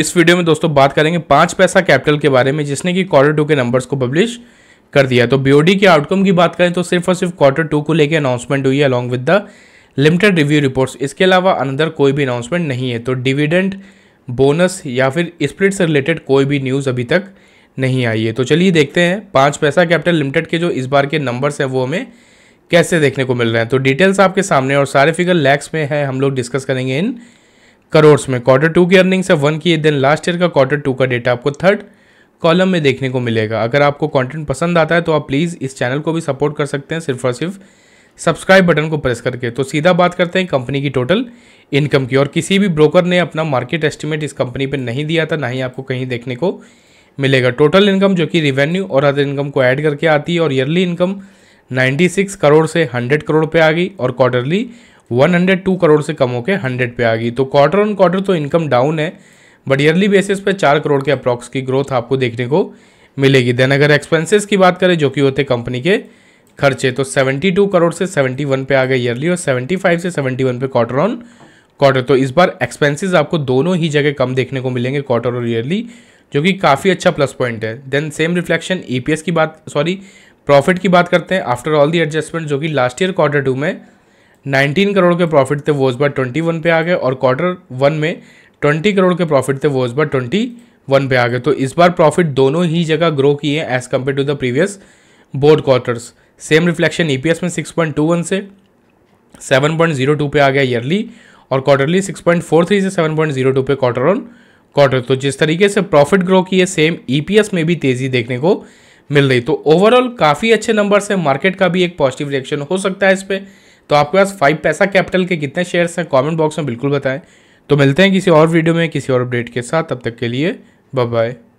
इस वीडियो में दोस्तों बात करेंगे पांच पैसा कैपिटल के बारे में जिसने कि क्वार्टर टू के नंबर्स को पब्लिश कर दिया तो बीओडी के आउटकम की बात करें तो सिर्फ और सिर्फ क्वार्टर टू को लेकर अनाउंसमेंट हुई है along with the limited review reports इसके अलावा अंदर कोई भी अनाउंसमेंट नहीं है तो डिविडेंट बोनस या फिर स्प्लिट से रिलेटेड कोई भी न्यूज़ अभी तक नहीं आई है तो चलिए देखते हैं पांच पैसा कैपिटल लिमिटेड के जो इस बार के नंबर्स हैं वो हमें कैसे देखने को मिल रहे हैं तो डिटेल्स आपके सामने और सारे फिगर लैक्स में है हम लोग डिस्कस करेंगे इन करोड़ में क्वार्टर टू की अर्निंग्स है वन की देन लास्ट ईयर का क्वार्टर टू का डेटा आपको थर्ड कॉलम में देखने को मिलेगा अगर आपको कंटेंट पसंद आता है तो आप प्लीज़ इस चैनल को भी सपोर्ट कर सकते हैं सिर्फ और सिर्फ सब्सक्राइब बटन को प्रेस करके तो सीधा बात करते हैं कंपनी की टोटल इनकम की और किसी भी ब्रोकर ने अपना मार्केट एस्टिमेट इस कंपनी पर नहीं दिया था ना ही आपको कहीं देखने को मिलेगा टोटल इनकम जो कि रिवेन्यू और अदर इनकम को ऐड करके आती है और ईयरली इनकम नाइन्टी करोड़ से हंड्रेड करोड़ पर आ गई और क्वार्टरली 102 करोड़ से कम होकर 100 पे आ गई तो क्वार्टर ऑन क्वार्टर तो इनकम डाउन है बट ईयरली बेसिस पे चार करोड़ के अप्रॉक्स की ग्रोथ आपको देखने को मिलेगी देन अगर एक्सपेंसेस की बात करें जो कि होते कंपनी के खर्चे तो 72 करोड़ से 71 पे आ गए ईयरली और 75 से 71 पे क्वार्टर ऑन क्वार्टर तो इस बार एक्सपेंसेस आपको दोनों ही जगह कम देखने को मिलेंगे क्वार्टर और ईयरली जो कि काफ़ी अच्छा प्लस पॉइंट है देन सेम रिफ्लेक्शन ई की बात सॉरी प्रॉफिट की बात करते हैं आफ्टर ऑल दी एडजस्टमेंट जो कि लास्ट ईयर क्वार्टर टू में 19 करोड़ के प्रॉफिट थे वो इस बार 21 पे आ गए और क्वार्टर वन में 20 करोड़ के प्रॉफिट थे वो इस बार 21 पे आ गए तो इस बार प्रॉफिट दोनों ही जगह ग्रो किए as compared to the previous board quarters same reflection E में सिक्स से सेवन पे आ गया ईयरली और क्वार्टरली 6.43 से 7.02 पे क्वार्टर ऑन क्वार्टर तो जिस तरीके से प्रॉफिट ग्रो की है सेम ईपीएस में भी तेज़ी देखने को मिल रही तो ओवरऑल काफ़ी अच्छे नंबर से मार्केट का भी एक पॉजिटिव रिएक्शन हो सकता है इस पर तो आपके पास फाइव पैसा कैपिटल के कितने शेयर्स हैं कमेंट बॉक्स में बिल्कुल बताएं तो मिलते हैं किसी और वीडियो में किसी और अपडेट के साथ तब तक के लिए बाय बाय